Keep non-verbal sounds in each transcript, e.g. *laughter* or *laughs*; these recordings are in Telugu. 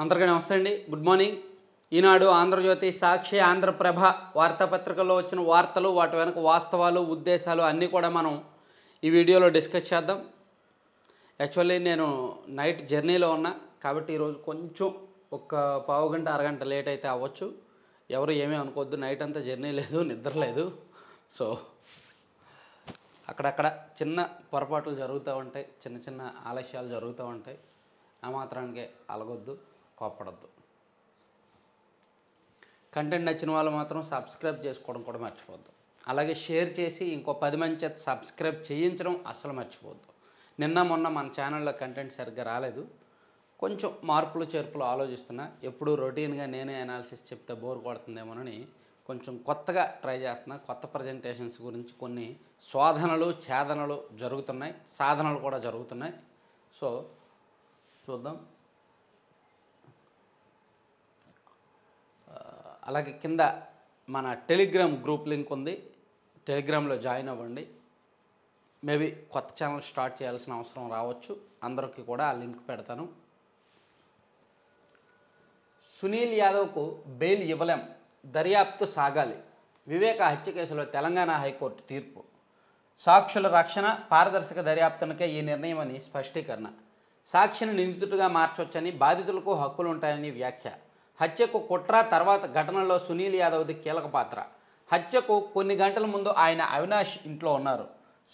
అందరికీ నమస్తే అండి గుడ్ మార్నింగ్ ఈనాడు ఆంధ్రజ్యోతి సాక్షి ఆంధ్రప్రభ వార్తాపత్రికల్లో వచ్చిన వార్తలు వాటి వెనక వాస్తవాలు ఉద్దేశాలు అన్నీ కూడా మనం ఈ వీడియోలో డిస్కస్ చేద్దాం యాక్చువల్లీ నేను నైట్ జర్నీలో ఉన్నా కాబట్టి ఈరోజు కొంచెం ఒక పావు గంట అరగంట లేట్ అయితే అవ్వచ్చు ఎవరు ఏమీ అనుకోవద్దు నైట్ అంతా జర్నీ లేదు నిద్ర లేదు సో అక్కడక్కడ చిన్న పొరపాట్లు జరుగుతూ ఉంటాయి చిన్న చిన్న ఆలస్యాలు జరుగుతూ ఉంటాయి ఆ మాత్రానికే అలగొద్దు కోపడద్దు కంటెంట్ నచ్చిన వాళ్ళు మాత్రం సబ్స్క్రైబ్ చేసుకోవడం కూడా మర్చిపోద్దు అలాగే షేర్ చేసి ఇంకో పది మంది చేత సబ్స్క్రైబ్ చేయించడం అసలు మర్చిపోద్దు నిన్న మొన్న మన ఛానల్లో కంటెంట్ సరిగ్గా రాలేదు కొంచెం మార్పులు చేర్పులు ఆలోచిస్తున్నా ఎప్పుడు రొటీన్గా నేనే అనాలిసిస్ చెప్తే బోర్ కొడుతుందేమోనని కొంచెం కొత్తగా ట్రై చేస్తున్నా కొత్త ప్రజెంటేషన్స్ గురించి కొన్ని శోధనలు ఛేదనలు జరుగుతున్నాయి సాధనలు కూడా జరుగుతున్నాయి సో చూద్దాం అలాగే కింద మన టెలిగ్రామ్ గ్రూప్ లింక్ ఉంది టెలిగ్రామ్లో జాయిన్ అవ్వండి మేబీ కొత్త ఛానల్ స్టార్ట్ చేయాల్సిన అవసరం రావచ్చు అందరికీ కూడా ఆ లింక్ పెడతాను సునీల్ యాదవ్కు బెయిల్ ఇవ్వలేం దర్యాప్తు సాగాలి వివేక హత్య కేసులో తెలంగాణ హైకోర్టు తీర్పు సాక్షుల రక్షణ పారదర్శక దర్యాప్తునకే ఈ నిర్ణయం అని స్పష్టీకరణ సాక్షిని నిందితుడిగా మార్చొచ్చని బాధితులకు హక్కులుంటాయని వ్యాఖ్య హత్యకు కుట్ర తర్వాత ఘటనలో సునీల్ యాదవ్ది కీలక పాత్ర హత్యకు కొన్ని గంటల ముందు ఆయన అవినాష్ ఇంట్లో ఉన్నారు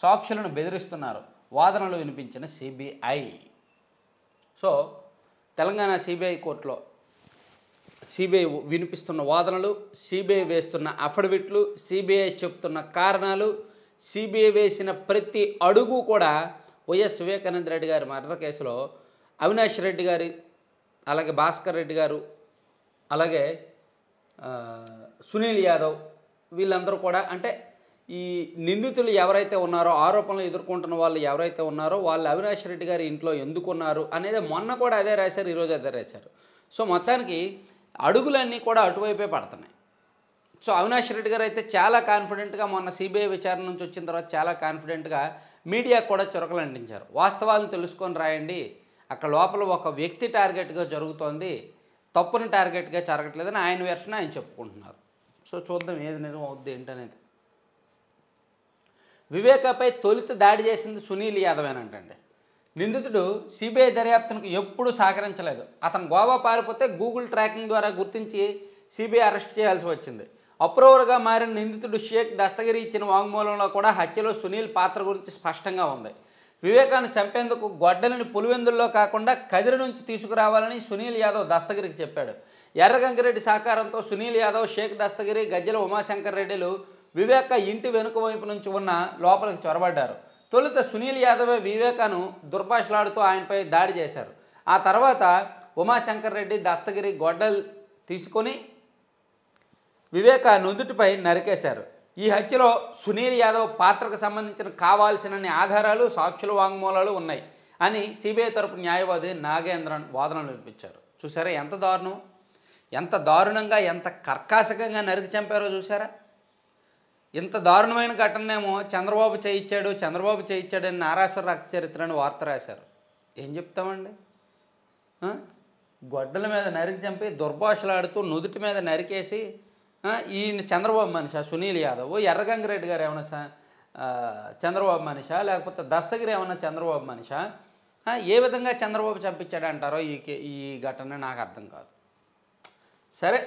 సాక్షులను బెదిరిస్తున్నారు వాదనలు వినిపించిన సిబిఐ సో తెలంగాణ సిబిఐ కోర్టులో సిబిఐ వినిపిస్తున్న వాదనలు సిబిఐ వేస్తున్న అఫిడవిట్లు సిబిఐ చెప్తున్న కారణాలు సిబిఐ వేసిన ప్రతి అడుగు కూడా వైఎస్ వివేకానంద రెడ్డి గారి మర్డర్ కేసులో అవినాష్ రెడ్డి గారి అలాగే భాస్కర్ రెడ్డి గారు అలాగే సునీల్ యాదవ్ వీళ్ళందరూ కూడా అంటే ఈ నిందితులు ఎవరైతే ఉన్నారో ఆరోపణలు ఎదుర్కొంటున్న వాళ్ళు ఎవరైతే ఉన్నారో వాళ్ళు అవినాష్ రెడ్డి గారి ఇంట్లో ఎందుకున్నారు అనేది మొన్న కూడా అదే రాశారు ఈరోజు అదే రాశారు సో మొత్తానికి అడుగులన్నీ కూడా అటువైపే పడుతున్నాయి సో అవినాష్ రెడ్డి గారు అయితే చాలా కాన్ఫిడెంట్గా మొన్న సిబిఐ విచారణ నుంచి వచ్చిన తర్వాత చాలా కాన్ఫిడెంట్గా మీడియాకు కూడా చురకలు అంటించారు వాస్తవాలను తెలుసుకొని రాయండి అక్కడ లోపల ఒక వ్యక్తి టార్గెట్గా జరుగుతోంది తప్పును టార్గెట్గా జరగట్లేదని ఆయన వెర్షన్ ఆయన చెప్పుకుంటున్నారు సో చూద్దాం ఏది నిజం అవుద్ది ఏంటనేది వివేకపై తొలుత దాడి చేసింది సునీల్ అని అంటండి నిందితుడు సిబిఐ దర్యాప్తునికి ఎప్పుడూ సహకరించలేదు అతను గోవా పారిపోతే గూగుల్ ట్రాకింగ్ ద్వారా గుర్తించి సిబిఐ అరెస్ట్ చేయాల్సి వచ్చింది అప్రూవర్గా మారిన నిందితుడు షేక్ దస్తగిరి ఇచ్చిన వాంగ్మూలంలో కూడా హత్యలో సునీల్ పాత్ర గురించి స్పష్టంగా ఉంది వివేకాన్ని చంపేందుకు గొడ్డలిని పులివెందుల్లో కాకుండా కదిరి నుంచి తీసుకురావాలని సునీల్ యాదవ్ దస్తగిరికి చెప్పాడు ఎర్రగంగిరెడ్డి సహకారంతో సునీల్ యాదవ్ షేక్ దస్తగిరి గజ్జల ఉమాశంకర్ రెడ్డిలు వివేక ఇంటి వెనుక వైపు నుంచి ఉన్న లోపలికి చొరబడ్డారు తొలుత సునీల్ యాదవే వివేకాను దుర్భాషలాడుతూ ఆయనపై దాడి చేశారు ఆ తర్వాత ఉమాశంకర్ రెడ్డి దస్తగిరి గొడ్డలు తీసుకొని వివేక నుదుటిపై నరికేశారు ఈ హత్యలో సునీల్ యాదవ్ పాత్రకు సంబంధించిన కావాల్సిన ఆధారాలు సాక్షుల వాంగ్మూలాలు ఉన్నాయి అని సిబిఐ తరపు న్యాయవాది నాగేంద్రన్ వాదనలు వినిపించారు చూసారా ఎంత దారుణం ఎంత దారుణంగా ఎంత కర్కాశకంగా నరికి చంపారో చూసారా ఇంత దారుణమైన ఘటనేమో చంద్రబాబు చేయించాడు చంద్రబాబు చేయించాడు అని నారాశ్వర అని వార్త రాశారు ఏం చెప్తామండి గొడ్డల మీద నరికి చంపి దుర్భాషలాడుతూ నుదుటి మీద నరికేసి ఈయన చంద్రబాబు మనిషా సునీల్ యాదవ్ ఎర్రగంగిరెడ్డి గారు ఏమైనా చంద్రబాబు మనిషా లేకపోతే దస్తగిరి ఏమైనా చంద్రబాబు మనిషా ఏ విధంగా చంద్రబాబు చంపించాడంటారో ఈ ఈ ఘటన నాకు అర్థం కాదు సరే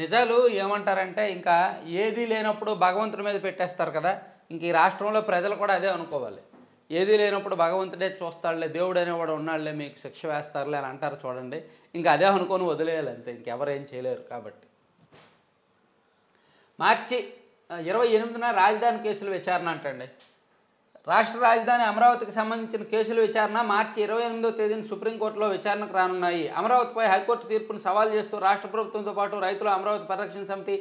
నిజాలు ఏమంటారంటే ఇంకా ఏది లేనప్పుడు భగవంతుడి మీద పెట్టేస్తారు కదా ఇంక ఈ రాష్ట్రంలో ప్రజలు కూడా అదే అనుకోవాలి ఏది లేనప్పుడు భగవంతుడే చూస్తాడులే దేవుడు అనేవాడు ఉన్నాడులే మీకు శిక్ష వేస్తారులే అని అంటారు చూడండి ఇంకా అదే అనుకొని వదిలేయాలి అంతే ఇంకెవరేం చేయలేరు కాబట్టి మార్చి ఇరవై ఎనిమిదిన రాజధాని కేసుల విచారణ అంటండి రాష్ట్ర రాజధాని అమరావతికి సంబంధించిన కేసుల విచారణ మార్చి ఇరవై ఎనిమిదో తేదీన సుప్రీంకోర్టులో విచారణకు రానున్నాయి అమరావతిపై హైకోర్టు తీర్పును సవాల్ చేస్తూ రాష్ట్ర ప్రభుత్వంతో పాటు రైతులు అమరావతి పరిరక్షణ సమితి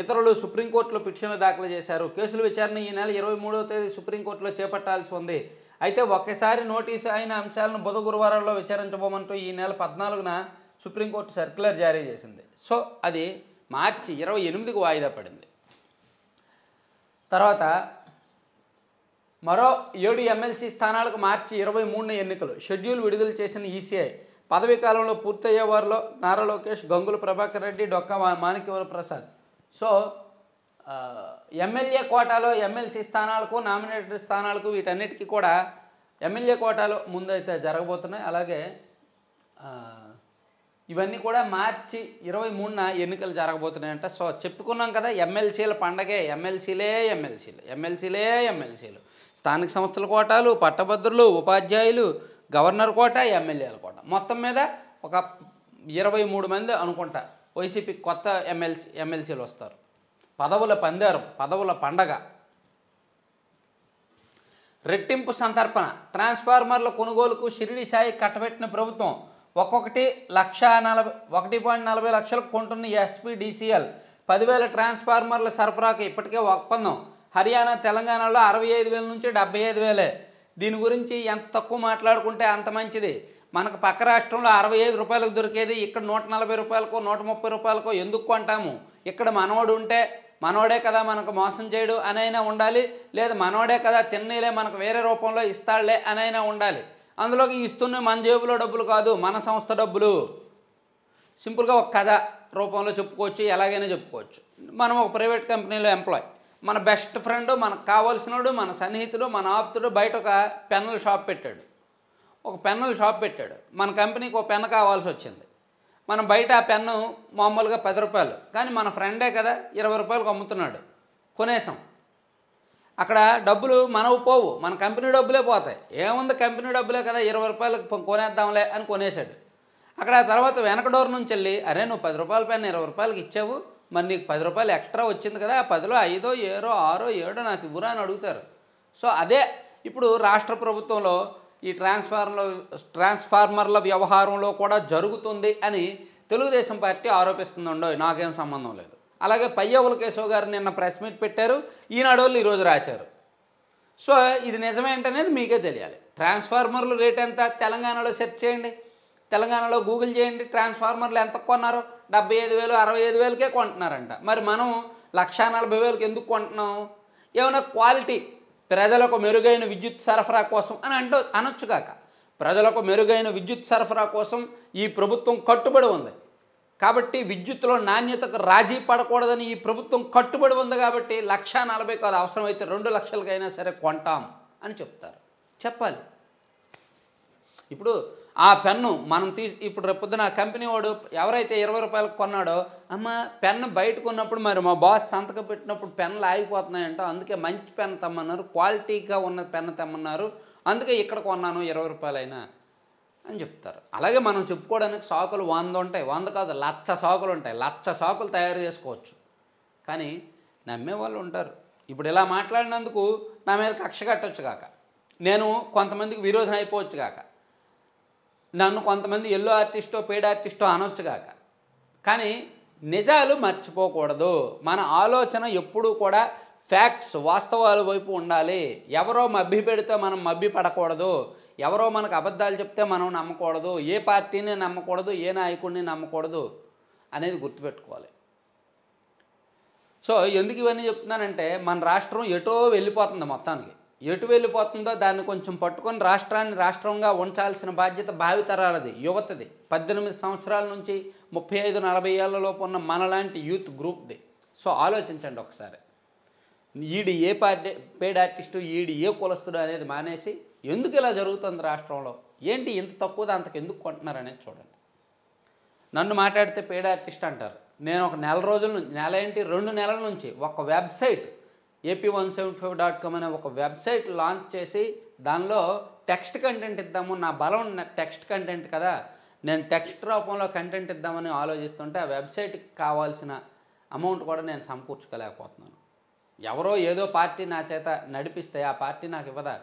ఇతరులు సుప్రీంకోర్టులో పిటిషన్లు దాఖలు చేశారు కేసుల విచారణ ఈ నెల ఇరవై మూడవ తేదీ సుప్రీంకోర్టులో చేపట్టాల్సి ఉంది అయితే ఒకేసారి నోటీసు అయిన అంశాలను బుధ గురువారాల్లో విచారించబోమంటూ ఈ నెల పద్నాలుగున సుప్రీంకోర్టు సర్క్యులర్ జారీ చేసింది సో అది మార్చి ఇరవై ఎనిమిదికి వాయిదా పడింది తర్వాత మరో ఏడు ఎమ్మెల్సీ స్థానాలకు మార్చి ఇరవై మూడున ఎన్నికలు షెడ్యూల్ విడుదల చేసిన ఈసీఐ పదవీ కాలంలో పూర్తయ్యే వారిలో నారా లోకేష్ గంగుల ప్రభాకర్ రెడ్డి డొక్కా మాణిక్యవర ప్రసాద్ సో ఎమ్మెల్యే కోటాలో ఎమ్మెల్సీ స్థానాలకు నామినేటెడ్ స్థానాలకు వీటన్నిటికీ కూడా ఎమ్మెల్యే కోటాలో ముందైతే జరగబోతున్నాయి అలాగే ఇవన్నీ కూడా మార్చి ఇరవై మూడున ఎన్నికలు జరగబోతున్నాయంట సో చెప్పుకున్నాం కదా ఎమ్మెల్సీల పండగే ఎమ్మెల్సీలే ఎమ్మెల్సీలు ఎమ్మెల్సీలే ఎమ్మెల్సీలు స్థానిక సంస్థల కోటాలు పట్టభద్రులు ఉపాధ్యాయులు గవర్నర్ కోట ఎమ్మెల్యేల కోట మొత్తం మీద ఒక ఇరవై మూడు మంది అనుకుంటా వైసీపీ కొత్త ఎమ్మెల్సీ ఎమ్మెల్సీలు వస్తారు పదవుల పందేరు పదవుల పండగ రెట్టింపు సంతర్పణ ట్రాన్స్ఫార్మర్ల కొనుగోలుకు షిరిడి సాయి కట్టబెట్టిన ప్రభుత్వం ఒక్కొక్కటి లక్ష నలభై ఒకటి పాయింట్ నలభై లక్షలకు కొంటున్న ఎస్పీడిసిఎల్ పదివేల ట్రాన్స్ఫార్మర్ల సరఫరాకు ఇప్పటికే ఒప్పందం హర్యానా తెలంగాణలో అరవై ఐదు వేల నుంచి డెబ్బై ఐదు వేలే దీని గురించి ఎంత తక్కువ మాట్లాడుకుంటే అంత మంచిది మనకు పక్క రాష్ట్రంలో అరవై ఐదు రూపాయలకు దొరికేది ఇక్కడ నూట నలభై రూపాయలకో నూట ముప్పై రూపాయలకు ఎందుకు కొంటాము ఇక్కడ మనవడు ఉంటే మనోడే కదా మనకు మోసం చేయడు అనైనా ఉండాలి లేదు మనోడే కదా తిన్నీలే మనకు వేరే రూపంలో ఇస్తాడులే అనైనా ఉండాలి అందులోకి ఇస్తున్న మన జేబులో డబ్బులు కాదు మన సంస్థ డబ్బులు సింపుల్గా ఒక కథ రూపంలో చెప్పుకోవచ్చు ఎలాగైనా చెప్పుకోవచ్చు మనం ఒక ప్రైవేట్ కంపెనీలో ఎంప్లాయ్ మన బెస్ట్ ఫ్రెండ్ మనకు కావాల్సినోడు మన సన్నిహితుడు మన ఆప్తుడు బయట ఒక పెన్నుల షాప్ పెట్టాడు ఒక పెన్నుల షాప్ పెట్టాడు మన కంపెనీకి ఒక పెన్ను కావాల్సి వచ్చింది మనం బయట ఆ పెన్ను మామూలుగా పది రూపాయలు కానీ మన ఫ్రెండే కదా ఇరవై రూపాయలకు అమ్ముతున్నాడు కొనేసాం అక్కడ డబ్బులు మనవు పోవు మన కంపెనీ డబ్బులే పోతాయి ఏముంది కంపెనీ డబ్బులే కదా ఇరవై రూపాయలకు కొనేద్దాంలే అని కొనేశాడు అక్కడ తర్వాత వెనక డోర్ నుంచి వెళ్ళి అరే నువ్వు పది రూపాయల పైన ఇరవై రూపాయలకి ఇచ్చావు మరి నీకు పది రూపాయలు ఎక్స్ట్రా వచ్చింది కదా ఆ పదిలో ఐదో ఏరో ఆరో ఏడో నాకు ఇవ్వరా అని అడుగుతారు సో అదే ఇప్పుడు రాష్ట్ర ప్రభుత్వంలో ఈ ట్రాన్స్ఫార్మర్లో ట్రాన్స్ఫార్మర్ల వ్యవహారంలో కూడా జరుగుతుంది అని తెలుగుదేశం పార్టీ ఆరోపిస్తుందండో నాకేం సంబంధం లేదు అలాగే పయ్యవుల కేశవ్ గారు నిన్న ప్రెస్ మీట్ పెట్టారు ఈనాడు వాళ్ళు ఈరోజు రాశారు సో ఇది నిజమేంటనేది మీకే తెలియాలి ట్రాన్స్ఫార్మర్లు రేట్ ఎంత తెలంగాణలో సెర్చ్ చేయండి తెలంగాణలో గూగుల్ చేయండి ట్రాన్స్ఫార్మర్లు ఎంత కొన్నారు డెబ్బై ఐదు వేలు అరవై ఐదు వేలకే కొంటున్నారంట మరి మనం లక్షా నలభై వేలకు ఎందుకు కొంటున్నాం ఏమైనా క్వాలిటీ ప్రజలకు మెరుగైన విద్యుత్ సరఫరా కోసం అని అంటూ అనొచ్చు కాక ప్రజలకు మెరుగైన విద్యుత్ సరఫరా కోసం ఈ ప్రభుత్వం కట్టుబడి ఉంది కాబట్టి విద్యుత్తులో నాణ్యతకు రాజీ పడకూడదని ఈ ప్రభుత్వం కట్టుబడి ఉంది కాబట్టి లక్ష నలభై కాదు అవసరమైతే రెండు లక్షలకైనా సరే కొంటాం అని చెప్తారు చెప్పాలి ఇప్పుడు ఆ పెన్ను మనం తీ ఇప్పుడు రేపొద్దున కంపెనీ వాడు ఎవరైతే ఇరవై రూపాయలకు కొన్నాడో అమ్మ పెన్ను బయట కొన్నప్పుడు మరి మా బాస్ సంతకం పెట్టినప్పుడు పెన్నులు ఆగిపోతున్నాయంటో అందుకే మంచి పెన్ను తెమ్మన్నారు క్వాలిటీగా ఉన్న పెన్ను తెమ్మన్నారు అందుకే ఇక్కడ కొన్నాను ఇరవై రూపాయలైనా అని చెప్తారు అలాగే మనం చెప్పుకోవడానికి సాకులు వంద ఉంటాయి వంద కాదు లచ్చ సాకులు ఉంటాయి లచ్చ సాకులు తయారు చేసుకోవచ్చు కానీ నమ్మే వాళ్ళు ఉంటారు ఇప్పుడు ఇలా మాట్లాడినందుకు నా మీద కక్ష కట్టొచ్చు కాక నేను కొంతమందికి విరోధం అయిపోవచ్చు కాక నన్ను కొంతమంది ఎల్లో ఆర్టిస్టో పేడ్ ఆర్టిస్టో అనొచ్చు కాక కానీ నిజాలు మర్చిపోకూడదు మన ఆలోచన ఎప్పుడూ కూడా ఫ్యాక్ట్స్ వాస్తవాల వైపు ఉండాలి ఎవరో మభ్య పెడితే మనం మభ్య పడకూడదు ఎవరో మనకు అబద్ధాలు చెప్తే మనం నమ్మకూడదు ఏ పార్టీని నమ్మకూడదు ఏ నాయకుడిని నమ్మకూడదు అనేది గుర్తుపెట్టుకోవాలి సో ఎందుకు ఇవన్నీ చెప్తున్నానంటే మన రాష్ట్రం ఎటో వెళ్ళిపోతుంది మొత్తానికి ఎటు వెళ్ళిపోతుందో దాన్ని కొంచెం పట్టుకొని రాష్ట్రాన్ని రాష్ట్రంగా ఉంచాల్సిన బాధ్యత భావితరాలది యువతది పద్దెనిమిది సంవత్సరాల నుంచి ముప్పై ఐదు నలభై ఏళ్ళలోపు ఉన్న మనలాంటి యూత్ గ్రూప్ది సో ఆలోచించండి ఒకసారి ఈడు ఏ పార్టీ పేడ్ ఆర్టిస్టు ఈడు ఏ కులస్తుడు అనేది మానేసి ఎందుకు ఇలా జరుగుతుంది రాష్ట్రంలో ఏంటి ఇంత తక్కువది అంతకు ఎందుకు కొంటున్నారు అనేది చూడండి నన్ను మాట్లాడితే పేడ్ ఆర్టిస్ట్ అంటారు నేను ఒక నెల రోజుల నుంచి నెల ఏంటి రెండు నెలల నుంచి ఒక website AP one seventy five dot com అనే ఒక వెబ్సైట్ లాంచ్ చేసి దానిలో టెక్స్ట్ కంటెంట్ ఇద్దాము నా బలం టెక్స్ట్ కంటెంట్ కదా నేను టెక్స్ట్ రూపంలో కంటెంట్ ఇద్దామని ఆలోచిస్తుంటే ఆ వెబ్సైట్కి కావాల్సిన అమౌంట్ కూడా నేను సమకూర్చుకోలేకపోతున్నాను ఎవరో ఏదో పార్టీ నా చేత నడిపిస్తే ఆ పార్టీ నాకు ఇవ్వదా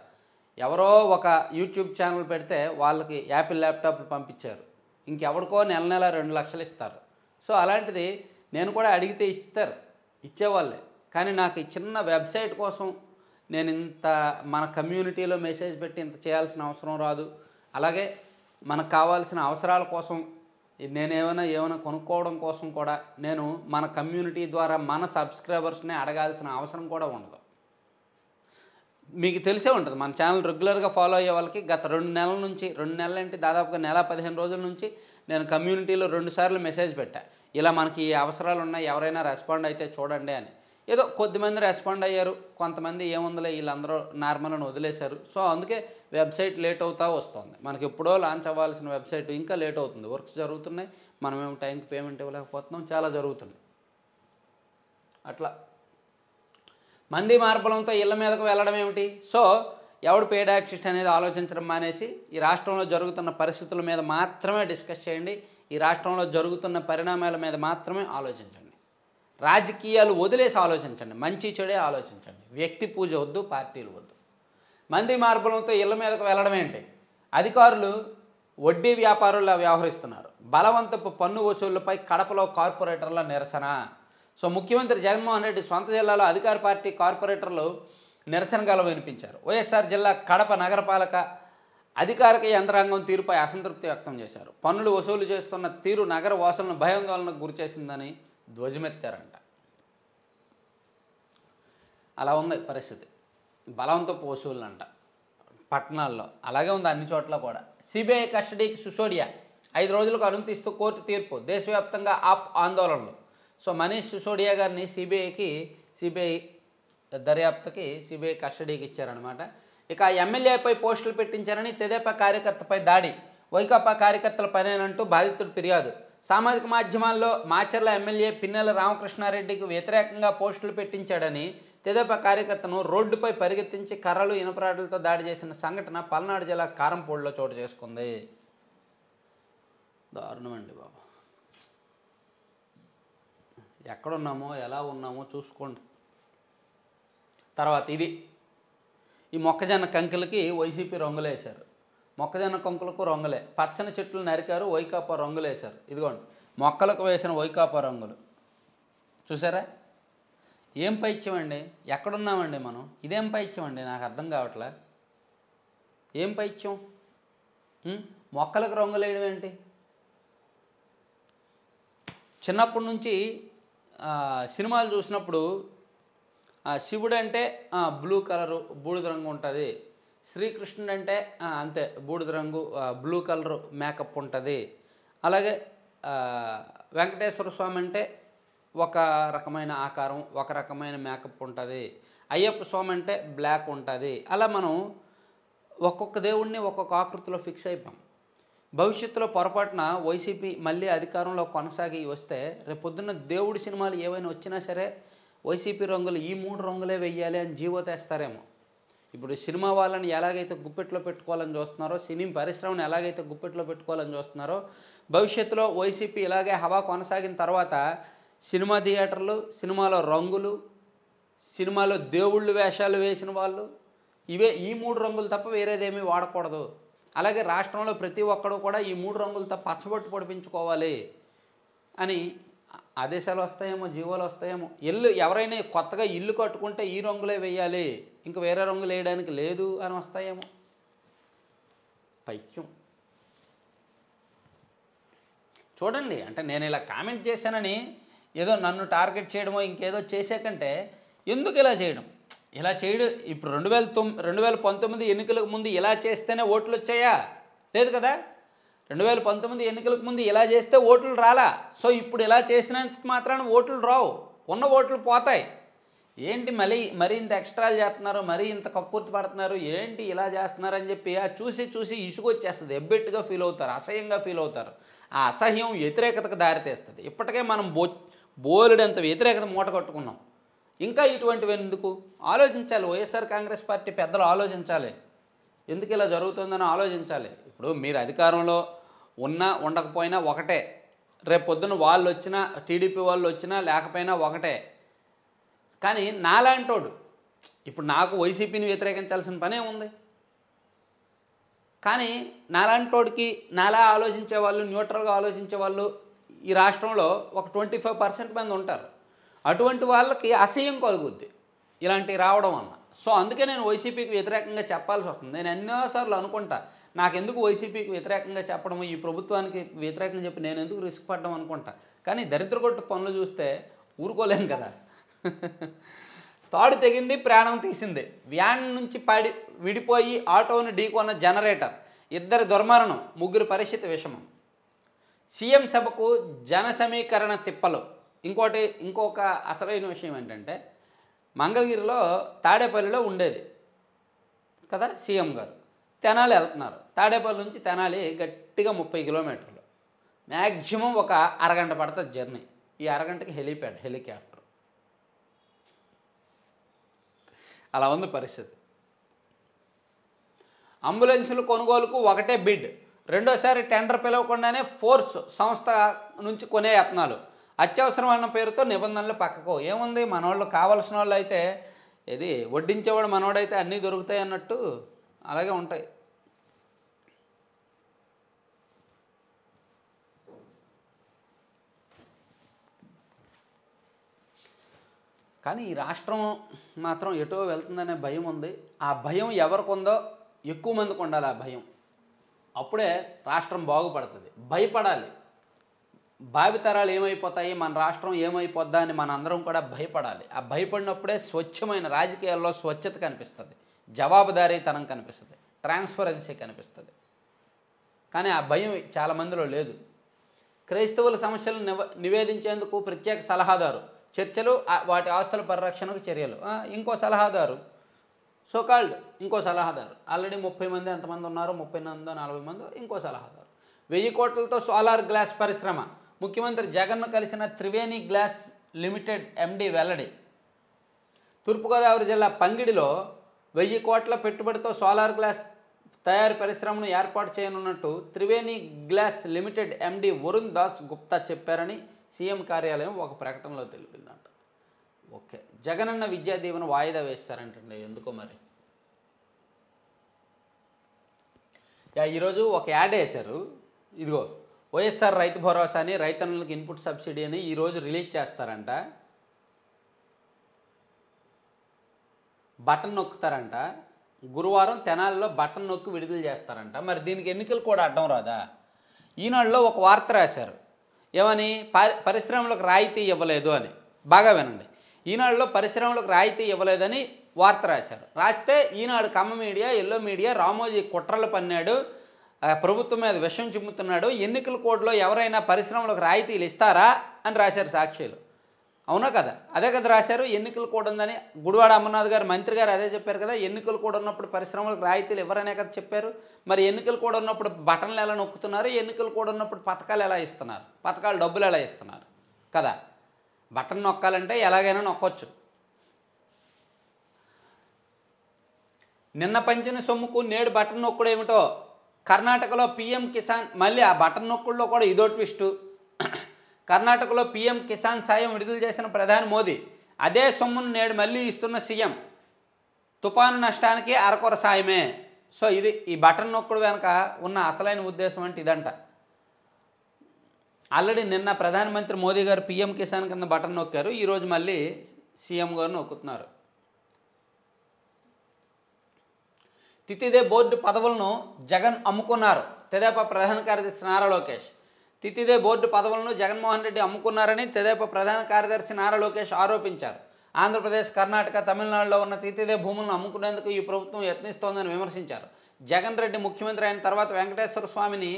ఎవరో ఒక యూట్యూబ్ ఛానల్ పెడితే వాళ్ళకి యాపిల్ ల్యాప్టాప్లు పంపించారు ఇంకెవరికో నెల నెల రెండు లక్షలు ఇస్తారు సో అలాంటిది నేను కూడా అడిగితే ఇస్తారు ఇచ్చేవాళ్ళే కానీ నాకు చిన్న వెబ్సైట్ కోసం నేను ఇంత మన కమ్యూనిటీలో మెసేజ్ పెట్టి ఇంత చేయాల్సిన అవసరం రాదు అలాగే మనకు కావాల్సిన అవసరాల కోసం నేనేమైనా ఏమైనా కొనుక్కోవడం కోసం కూడా నేను మన కమ్యూనిటీ ద్వారా మన సబ్స్క్రైబర్స్నే అడగాల్సిన అవసరం కూడా ఉండదు మీకు తెలిసే ఉంటుంది మన ఛానల్ రెగ్యులర్గా ఫాలో అయ్యే వాళ్ళకి గత రెండు నెలల నుంచి రెండు నెలలు అంటే దాదాపుగా నెల పదిహేను రోజుల నుంచి నేను కమ్యూనిటీలో రెండుసార్లు మెసేజ్ పెట్టా ఇలా మనకి ఈ అవసరాలు ఉన్నాయి ఎవరైనా రెస్పాండ్ అయితే చూడండి అని ఏదో కొద్దిమంది రెస్పాండ్ అయ్యారు కొంతమంది ఏముందిలే వీళ్ళందరూ నార్మల్ అని వదిలేశారు సో అందుకే వెబ్సైట్ లేట్ అవుతా వస్తుంది మనకి ఎప్పుడో లాంచ్ అవ్వాల్సిన వెబ్సైట్ ఇంకా లేట్ అవుతుంది వర్క్స్ జరుగుతున్నాయి మనమేమి టైంకి పేమెంట్ ఇవ్వలేకపోతున్నాం చాలా జరుగుతున్నాయి అట్లా మంది మార్పులంతో ఇళ్ళ మీదకు వెళ్ళడం ఏమిటి సో ఎవడు పేడ్ యాక్సిస్ట్ అనేది ఆలోచించడం మానేసి ఈ రాష్ట్రంలో జరుగుతున్న పరిస్థితుల మీద మాత్రమే డిస్కస్ చేయండి ఈ రాష్ట్రంలో జరుగుతున్న పరిణామాల మీద మాత్రమే ఆలోచించండి రాజకీయాలు వదిలేసి ఆలోచించండి మంచి చెడే ఆలోచించండి వ్యక్తి పూజ వద్దు పార్టీలు వద్దు మంది మార్పులతో ఇళ్ళ మీదకు వెళ్ళడం ఏంటి అధికారులు వడ్డీ వ్యాపారుల్లా వ్యవహరిస్తున్నారు బలవంతపు పన్ను వసూళ్లపై కడపలో కార్పొరేటర్ల నిరసన సో ముఖ్యమంత్రి జగన్మోహన్ రెడ్డి సొంత జిల్లాలో అధికార పార్టీ కార్పొరేటర్లు నిరసన గల వినిపించారు వైఎస్ఆర్ జిల్లా కడప నగరపాలక అధికారిక యంత్రాంగం తీరుపై అసంతృప్తి వ్యక్తం చేశారు పన్నులు వసూలు చేస్తున్న తీరు నగర వాసులను భయాందోళనకు గురిచేసిందని ధ్వజమెత్తారంట అలా ఉంది పరిస్థితి బలంతో అంట పట్టణాల్లో అలాగే ఉంది అన్ని చోట్ల కూడా సిబిఐ కస్టడీకి సుసోడియా ఐదు రోజులకు అనుమతిస్తూ కోర్టు తీర్పు దేశవ్యాప్తంగా ఆప్ ఆందోళనలు సో మనీష్ సుసోడియా గారిని సిబిఐకి సిబిఐ దర్యాప్తుకి సిబిఐ కస్టడీకి ఇచ్చారనమాట ఇక ఎమ్మెల్యేపై పోస్టులు పెట్టించారని తెదేపా కార్యకర్తపై దాడి వైకాపా కార్యకర్తల పనేనంటూ బాధితుడు ఫిర్యాదు సామాజిక మాధ్యమాల్లో మాచర్ల ఎమ్మెల్యే పిన్నెల రామకృష్ణారెడ్డికి వ్యతిరేకంగా పోస్టులు పెట్టించాడని తెదేపా కార్యకర్తను రోడ్డుపై పరిగెత్తించి కర్రలు ఇనుపరాడులతో దాడి చేసిన సంఘటన పల్నాడు జిల్లా కారంపూడిలో చోటు చేసుకుంది దారుణమండి బాబు బాబా ఎక్కడున్నామో ఎలా ఉన్నామో చూసుకోండి తర్వాత ఇది ఈ మొక్కజొన్న కంకెలకి వైసీపీ రంగులేశారు మొక్కజొన్న కొంకులకు రంగులే పచ్చని చెట్లు నరికారు వైకాపా రంగులు వేశారు ఇదిగోండి మొక్కలకు వేసిన వైకాపా రంగులు చూసారా ఏం పైత్యమండి ఎక్కడున్నామండి మనం ఇదేం అండి నాకు అర్థం కావట్లే ఏం పైత్యం మొక్కలకు రంగులు వేయడం ఏంటి చిన్నప్పటి నుంచి సినిమాలు చూసినప్పుడు శివుడు అంటే బ్లూ కలరు బూడిద రంగు ఉంటుంది శ్రీకృష్ణుడు అంటే అంతే బూడిద రంగు బ్లూ కలర్ మేకప్ ఉంటుంది అలాగే వెంకటేశ్వర స్వామి అంటే ఒక రకమైన ఆకారం ఒక రకమైన మేకప్ ఉంటుంది అయ్యప్ప స్వామి అంటే బ్లాక్ ఉంటుంది అలా మనం ఒక్కొక్క దేవుడిని ఒక్కొక్క ఆకృతిలో ఫిక్స్ అయిపోయాం భవిష్యత్తులో పొరపాటున వైసీపీ మళ్ళీ అధికారంలో కొనసాగి వస్తే రేపు పొద్దున్న దేవుడి సినిమాలు ఏవైనా వచ్చినా సరే వైసీపీ రంగులు ఈ మూడు రంగులే వెయ్యాలి అని జీవో తెస్తారేమో ఇప్పుడు సినిమా వాళ్ళని ఎలాగైతే గుప్పెట్లో పెట్టుకోవాలని చూస్తున్నారో సినీ పరిశ్రమను ఎలాగైతే గుప్పెట్లో పెట్టుకోవాలని చూస్తున్నారో భవిష్యత్తులో వైసీపీ ఇలాగే హవా కొనసాగిన తర్వాత సినిమా థియేటర్లు సినిమాలో రంగులు సినిమాలో దేవుళ్ళు వేషాలు వేసిన వాళ్ళు ఇవే ఈ మూడు రంగులు తప్ప వేరేదేమీ వాడకూడదు అలాగే రాష్ట్రంలో ప్రతి ఒక్కడు కూడా ఈ మూడు రంగులు తప్ప పచ్చబొట్టు పొడిపించుకోవాలి అని ఆదేశాలు వస్తాయేమో జీవోలు వస్తాయేమో ఇల్లు ఎవరైనా కొత్తగా ఇల్లు కట్టుకుంటే ఈ రంగులే వేయాలి ఇంక వేరే రంగు వేయడానికి లేదు అని వస్తాయేమో పైక్యం చూడండి అంటే నేను ఇలా కామెంట్ చేశానని ఏదో నన్ను టార్గెట్ చేయడమో ఇంకేదో చేసేకంటే ఎందుకు ఇలా చేయడం ఇలా చేయడం ఇప్పుడు రెండు వేల తొమ్ రెండు వేల పంతొమ్మిది ఎన్నికలకు ముందు ఇలా చేస్తేనే ఓట్లు వచ్చాయా లేదు కదా రెండు వేల పంతొమ్మిది ఎన్నికలకు ముందు ఇలా చేస్తే ఓట్లు రాలా సో ఇప్పుడు ఇలా చేసినంత మాత్రాన ఓట్లు రావు ఉన్న ఓట్లు పోతాయి ఏంటి మళ్ళీ మరీ ఇంత ఎక్స్ట్రాలు చేస్తున్నారు మరీ ఇంత కక్కుర్తి పడుతున్నారు ఏంటి ఇలా చేస్తున్నారు అని చెప్పి ఆ చూసి చూసి వచ్చేస్తుంది ఎబ్బెట్టుగా ఫీల్ అవుతారు అసహ్యంగా ఫీల్ అవుతారు ఆ అసహ్యం వ్యతిరేకతకు దారితీస్తుంది ఇప్పటికే మనం బో బోలెడంత వ్యతిరేకత మూట కట్టుకున్నాం ఇంకా ఇటువంటివి ఎందుకు ఆలోచించాలి వైఎస్ఆర్ కాంగ్రెస్ పార్టీ పెద్దలు ఆలోచించాలి ఎందుకు ఇలా జరుగుతుందని ఆలోచించాలి ఇప్పుడు మీరు అధికారంలో ఉన్నా ఉండకపోయినా ఒకటే రేపు పొద్దున వాళ్ళు వచ్చినా టీడీపీ వాళ్ళు వచ్చినా లేకపోయినా ఒకటే కానీ నాలాంటోడు ఇప్పుడు నాకు వైసీపీని వ్యతిరేకించాల్సిన పనే ఉంది కానీ నాలాంటోడికి నాలా ఆలోచించే వాళ్ళు న్యూట్రల్గా ఆలోచించే వాళ్ళు ఈ రాష్ట్రంలో ఒక ట్వంటీ ఫైవ్ పర్సెంట్ మంది ఉంటారు అటువంటి వాళ్ళకి అసహ్యం కలుగుద్ది ఇలాంటివి రావడం వల్ల సో అందుకే నేను వైసీపీకి వ్యతిరేకంగా చెప్పాల్సి వస్తుంది నేను ఎన్నోసార్లు అనుకుంటా నాకెందుకు వైసీపీకి వ్యతిరేకంగా చెప్పడం ఈ ప్రభుత్వానికి వ్యతిరేకంగా చెప్పి నేను ఎందుకు రిస్క్ పడ్డం అనుకుంటా కానీ కొట్టు పనులు చూస్తే ఊరుకోలేను కదా తాడు తెగింది ప్రాణం తీసింది వ్యాన్ నుంచి పడి విడిపోయి ఆటోను ఢీకొన్న జనరేటర్ ఇద్దరి దుర్మరణం ముగ్గురు పరిస్థితి విషమం సీఎం సభకు జన సమీకరణ తిప్పలు ఇంకోటి ఇంకొక అసలైన విషయం ఏంటంటే మంగళగిరిలో తాడేపల్లిలో ఉండేది కదా సీఎం గారు తెనాలి వెళ్తున్నారు తాడేపల్లి నుంచి తెనాలి గట్టిగా ముప్పై కిలోమీటర్లు మ్యాక్సిమం ఒక అరగంట పడుతుంది జర్నీ ఈ అరగంటకి హెలీప్యాడ్ హెలికాప్టర్ అలా ఉంది పరిస్థితి అంబులెన్సులు కొనుగోలుకు ఒకటే బిడ్ రెండోసారి టెండర్ పిలవకుండానే ఫోర్స్ సంస్థ నుంచి కొనే యత్నాలు అత్యవసరం అన్న పేరుతో నిబంధనలు పక్కకు ఏముంది వాళ్ళు కావాల్సిన వాళ్ళు అయితే ఇది వడ్డించేవాడు మనవాడైతే అన్నీ దొరుకుతాయి అన్నట్టు అలాగే ఉంటాయి కానీ ఈ రాష్ట్రం మాత్రం ఎటో వెళ్తుందనే భయం ఉంది ఆ భయం ఎవరికి ఉందో ఎక్కువ మందికి ఉండాలి ఆ భయం అప్పుడే రాష్ట్రం బాగుపడుతుంది భయపడాలి భావితరాలు ఏమైపోతాయి మన రాష్ట్రం ఏమైపోద్దా అని మన అందరం కూడా భయపడాలి ఆ భయపడినప్పుడే స్వచ్ఛమైన రాజకీయాల్లో స్వచ్ఛత కనిపిస్తుంది జవాబుదారీతనం కనిపిస్తుంది ట్రాన్స్పరెన్సీ కనిపిస్తుంది కానీ ఆ భయం చాలామందిలో లేదు క్రైస్తవుల సమస్యలు నివేదించేందుకు ప్రత్యేక సలహాదారు చర్చలు వాటి ఆస్తుల పరిరక్షణకు చర్యలు ఇంకో సలహాదారు సో కాల్డ్ ఇంకో సలహాదారు ఆల్రెడీ ముప్పై మంది ఎంతమంది ఉన్నారో ముప్పై మందో నలభై మందో ఇంకో సలహాదారు వెయ్యి కోట్లతో సోలార్ గ్లాస్ పరిశ్రమ ముఖ్యమంత్రి జగన్ను కలిసిన త్రివేణి గ్లాస్ లిమిటెడ్ ఎండి వెల్లడి తూర్పుగోదావరి జిల్లా పంగిడిలో వెయ్యి కోట్ల పెట్టుబడితో సోలార్ గ్లాస్ తయారు పరిశ్రమను ఏర్పాటు చేయనున్నట్టు Triveni glass limited MD Varun Das Gupta చెప్పారని సీఎం కార్యాలయం ఒక ప్రకటనలో తెలిపిందంట ఓకే జగనన్న విద్యా దీవెన వాయిదా వేస్తారంటండి ఎందుకో మరి ఈరోజు ఒక యాడ్ వేశారు ఇదిగో వైఎస్ఆర్ రైతు భరోసా అని రైతన్నులకు ఇన్పుట్ సబ్సిడీ అని ఈరోజు రిలీజ్ చేస్తారంట బటన్ నొక్కుతారంట గురువారం తెనాలిలో బటన్ నొక్కి విడుదల చేస్తారంట మరి దీనికి ఎన్నికలు కూడా అడ్డం రాదా ఈనాడులో ఒక వార్త రాశారు ఏమని పరిశ్రమలకు రాయితీ ఇవ్వలేదు అని బాగా వినండి ఈనాడులో పరిశ్రమలకు రాయితీ ఇవ్వలేదని వార్త రాశారు రాస్తే Eenadu Kamma media yellow media Ramoji కుట్రలు పన్నాడు ప్రభుత్వం మీద విషం చిమ్ముతున్నాడు ఎన్నికల కోడ్లో ఎవరైనా పరిశ్రమలకు రాయితీలు ఇస్తారా అని రాశారు సాక్షులు అవునా కదా అదే కదా రాశారు ఎన్నికలు కూడా ఉందని గుడివాడ అమర్నాథ్ గారు మంత్రి గారు అదే చెప్పారు కదా ఎన్నికలు కూడా ఉన్నప్పుడు పరిశ్రమలకు రాయితీలు ఎవరనే కదా చెప్పారు మరి ఎన్నికలు కూడా ఉన్నప్పుడు బటన్లు ఎలా నొక్కుతున్నారు ఎన్నికలు కూడా ఉన్నప్పుడు పథకాలు ఎలా ఇస్తున్నారు పథకాలు డబ్బులు ఎలా ఇస్తున్నారు కదా బటన్ నొక్కాలంటే ఎలాగైనా నొక్కొచ్చు నిన్న పంచిన సొమ్ముకు నేడు బటన్ నొక్కుడు ఏమిటో కర్ణాటకలో పీఎం కిసాన్ మళ్ళీ ఆ బటన్ నొక్కుల్లో కూడా ఇదో ట్విస్టు కర్ణాటకలో పీఎం కిసాన్ సాయం విడుదల చేసిన ప్రధాని మోదీ అదే సొమ్మును నేడు మళ్ళీ ఇస్తున్న సీఎం తుపాను నష్టానికి అరకొర సాయమే సో ఇది ఈ బటన్ నొక్కుడు వెనక ఉన్న అసలైన ఉద్దేశం అంటే ఇదంట ఆల్రెడీ నిన్న ప్రధానమంత్రి మోదీ గారు పీఎం కిసాన్ కింద బటన్ నొక్కారు ఈరోజు మళ్ళీ సీఎం గారు నొక్కుతున్నారు తితిదే బోర్డు పదవులను జగన్ అమ్ముకున్నారు తెదేపా ప్రధాన కార్యదర్శి నారా లోకేష్ తితిదే బోర్డు పదవులను జగన్మోహన్ రెడ్డి అమ్ముకున్నారని తెదేపా ప్రధాన కార్యదర్శి నారా లోకేష్ ఆరోపించారు ఆంధ్రప్రదేశ్ కర్ణాటక తమిళనాడులో ఉన్న తితిదే భూములను అమ్ముకునేందుకు ఈ ప్రభుత్వం యత్నిస్తోందని విమర్శించారు జగన్ రెడ్డి ముఖ్యమంత్రి అయిన తర్వాత వెంకటేశ్వర స్వామిని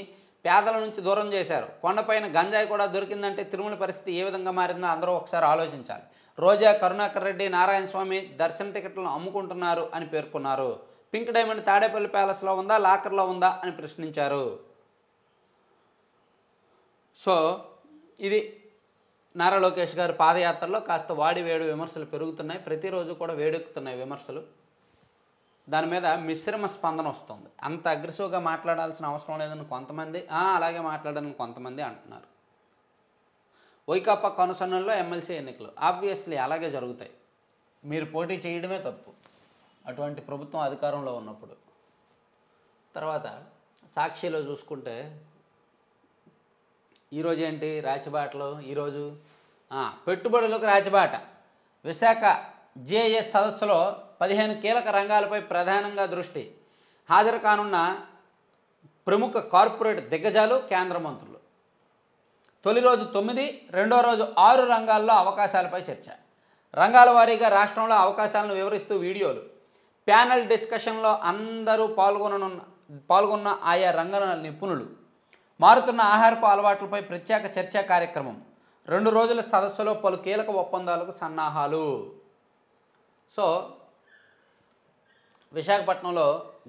పేదల నుంచి దూరం చేశారు కొండపైన గంజాయి కూడా దొరికిందంటే తిరుమల పరిస్థితి ఏ విధంగా మారిందో అందరూ ఒకసారి ఆలోచించాలి రోజా కరుణాకర్ రెడ్డి నారాయణ స్వామి దర్శన టికెట్లను అమ్ముకుంటున్నారు అని పేర్కొన్నారు పింక్ డైమండ్ తాడేపల్లి ప్యాలెస్లో ఉందా లాకర్లో ఉందా అని ప్రశ్నించారు సో ఇది నారా లోకేష్ గారి పాదయాత్రలో కాస్త వాడి వేడు విమర్శలు పెరుగుతున్నాయి ప్రతిరోజు కూడా వేడెక్కుతున్నాయి విమర్శలు దాని మీద మిశ్రమ స్పందన వస్తుంది అంత అగ్రెసివ్గా మాట్లాడాల్సిన అవసరం లేదని కొంతమంది అలాగే మాట్లాడని కొంతమంది అంటున్నారు వైకాపా కొనసన్నంలో ఎమ్మెల్సీ ఎన్నికలు ఆబ్వియస్లీ అలాగే జరుగుతాయి మీరు పోటీ చేయడమే తప్పు అటువంటి ప్రభుత్వం అధికారంలో ఉన్నప్పుడు తర్వాత సాక్షిలో చూసుకుంటే ఈరోజు ఏంటి రాచబాటలో ఈరోజు పెట్టుబడులకు రాచబాట విశాఖ జేఎస్ సదస్సులో పదిహేను కీలక రంగాలపై ప్రధానంగా దృష్టి హాజరు కానున్న ప్రముఖ కార్పొరేట్ దిగ్గజాలు కేంద్ర మంత్రులు తొలి రోజు తొమ్మిది రెండో రోజు ఆరు రంగాల్లో అవకాశాలపై చర్చ రంగాల వారీగా రాష్ట్రంలో అవకాశాలను వివరిస్తూ వీడియోలు ప్యానల్ డిస్కషన్లో అందరూ పాల్గొననున్న పాల్గొన్న ఆయా రంగాల నిపుణులు మారుతున్న ఆహారపు అలవాట్లపై ప్రత్యేక చర్చా కార్యక్రమం రెండు రోజుల సదస్సులో పలు కీలక ఒప్పందాలకు సన్నాహాలు సో విశాఖపట్నంలో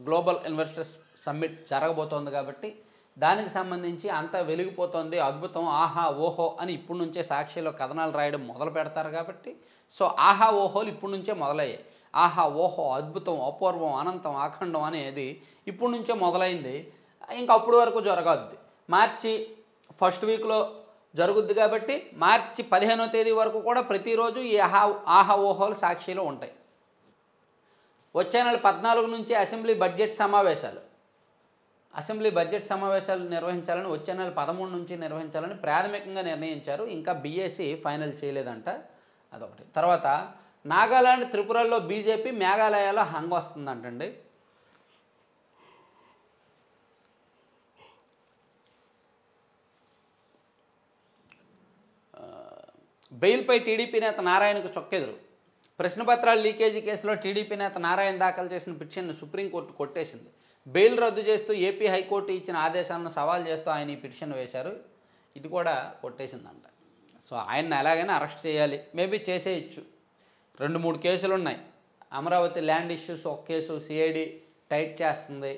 గ్లోబల్ ఇన్వెస్టర్స్ సమ్మిట్ జరగబోతోంది కాబట్టి దానికి సంబంధించి అంతా వెలిగిపోతుంది అద్భుతం ఆహా ఓహో అని ఇప్పటి నుంచే సాక్షిలో కథనాలు రాయడం మొదలు పెడతారు కాబట్టి సో ఆహా ఓహోలు ఇప్పటి నుంచే మొదలయ్యాయి ఆహా ఓహో అద్భుతం అపూర్వం అనంతం అఖండం అనేది ఇప్పటి నుంచే మొదలైంది ఇంకా అప్పుడు వరకు జరగద్ది మార్చి ఫస్ట్ వీక్లో జరుగుద్ది కాబట్టి మార్చి పదిహేనో తేదీ వరకు కూడా ప్రతిరోజు ఈ ఆహా ఆహా ఓహోలు సాక్షిలో ఉంటాయి వచ్చే నెల పద్నాలుగు నుంచి అసెంబ్లీ బడ్జెట్ సమావేశాలు అసెంబ్లీ బడ్జెట్ సమావేశాలు నిర్వహించాలని వచ్చే నెల పదమూడు నుంచి నిర్వహించాలని ప్రాథమికంగా నిర్ణయించారు ఇంకా బీఎస్సీ ఫైనల్ చేయలేదంట అదొకటి తర్వాత నాగాలాండ్ త్రిపురలో బీజేపీ మేఘాలయాలో హంగ్ వస్తుందంటండి బెయిల్పై టీడీపీ నేత నారాయణకు చొక్కెదురు ప్రశ్నపత్రాల లీకేజీ కేసులో టీడీపీ నేత నారాయణ దాఖలు చేసిన పిటిషన్ను సుప్రీంకోర్టు కొట్టేసింది బెయిల్ రద్దు చేస్తూ ఏపీ హైకోర్టు ఇచ్చిన ఆదేశాలను సవాల్ చేస్తూ ఆయన ఈ పిటిషన్ వేశారు ఇది కూడా కొట్టేసిందంట సో ఆయన్ని ఎలాగైనా అరెస్ట్ చేయాలి మేబీ చేసేయచ్చు రెండు మూడు కేసులు ఉన్నాయి అమరావతి ల్యాండ్ ఇష్యూస్ ఒక కేసు సిఐడి టైట్ చేస్తుంది